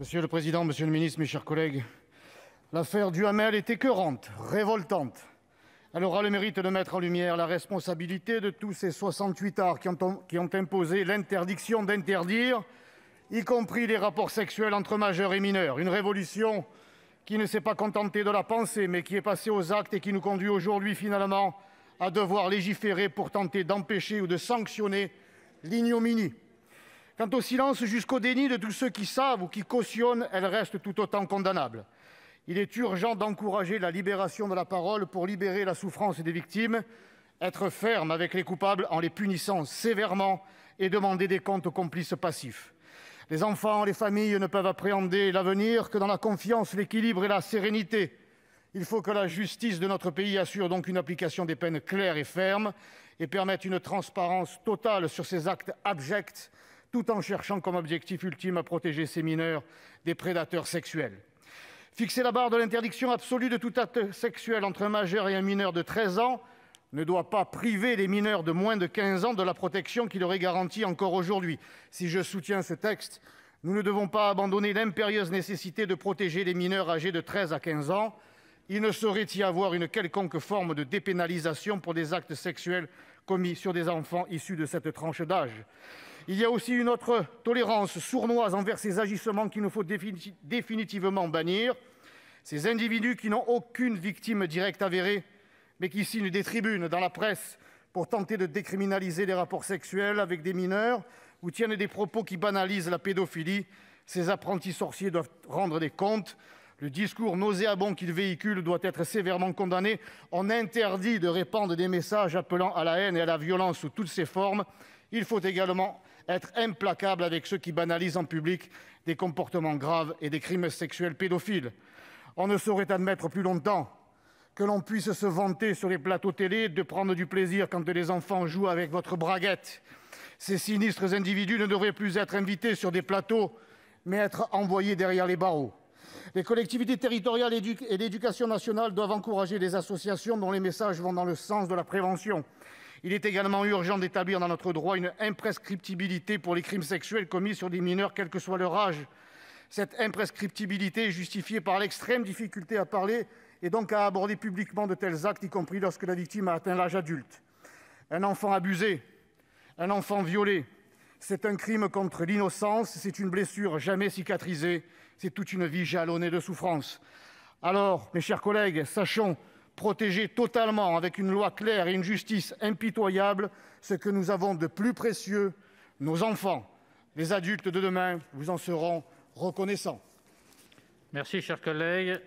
Monsieur le président, monsieur le ministre, mes chers collègues, l'affaire du Hamel est écœurante, révoltante. Elle aura le mérite de mettre en lumière la responsabilité de tous ces 68 arts qui ont, qui ont imposé l'interdiction d'interdire, y compris les rapports sexuels entre majeurs et mineurs. Une révolution qui ne s'est pas contentée de la pensée, mais qui est passée aux actes et qui nous conduit aujourd'hui finalement à devoir légiférer pour tenter d'empêcher ou de sanctionner l'ignominie. Quant au silence jusqu'au déni de tous ceux qui savent ou qui cautionnent, elle reste tout autant condamnable. Il est urgent d'encourager la libération de la parole pour libérer la souffrance des victimes, être ferme avec les coupables en les punissant sévèrement et demander des comptes aux complices passifs. Les enfants, les familles ne peuvent appréhender l'avenir que dans la confiance, l'équilibre et la sérénité. Il faut que la justice de notre pays assure donc une application des peines claires et fermes et permette une transparence totale sur ces actes abjects tout en cherchant comme objectif ultime à protéger ces mineurs des prédateurs sexuels. Fixer la barre de l'interdiction absolue de tout acte sexuel entre un majeur et un mineur de 13 ans ne doit pas priver les mineurs de moins de 15 ans de la protection qui leur est garantie encore aujourd'hui. Si je soutiens ce texte, nous ne devons pas abandonner l'impérieuse nécessité de protéger les mineurs âgés de 13 à 15 ans. Il ne saurait y avoir une quelconque forme de dépénalisation pour des actes sexuels commis sur des enfants issus de cette tranche d'âge. Il y a aussi une autre tolérance sournoise envers ces agissements qu'il nous faut définitivement bannir. Ces individus qui n'ont aucune victime directe avérée, mais qui signent des tribunes dans la presse pour tenter de décriminaliser les rapports sexuels avec des mineurs ou tiennent des propos qui banalisent la pédophilie, ces apprentis sorciers doivent rendre des comptes. Le discours nauséabond qu'il véhicule doit être sévèrement condamné. On interdit de répandre des messages appelant à la haine et à la violence sous toutes ses formes. Il faut également être implacable avec ceux qui banalisent en public des comportements graves et des crimes sexuels pédophiles. On ne saurait admettre plus longtemps que l'on puisse se vanter sur les plateaux télé de prendre du plaisir quand les enfants jouent avec votre braguette. Ces sinistres individus ne devraient plus être invités sur des plateaux, mais être envoyés derrière les barreaux. Les collectivités territoriales et l'éducation nationale doivent encourager les associations dont les messages vont dans le sens de la prévention. Il est également urgent d'établir dans notre droit une imprescriptibilité pour les crimes sexuels commis sur des mineurs, quel que soit leur âge. Cette imprescriptibilité est justifiée par l'extrême difficulté à parler et donc à aborder publiquement de tels actes, y compris lorsque la victime a atteint l'âge adulte. Un enfant abusé, un enfant violé, c'est un crime contre l'innocence, c'est une blessure jamais cicatrisée, c'est toute une vie jalonnée de souffrance. Alors, mes chers collègues, sachons protéger totalement, avec une loi claire et une justice impitoyable, ce que nous avons de plus précieux, nos enfants. Les adultes de demain vous en seront reconnaissants. Merci, chers collègues.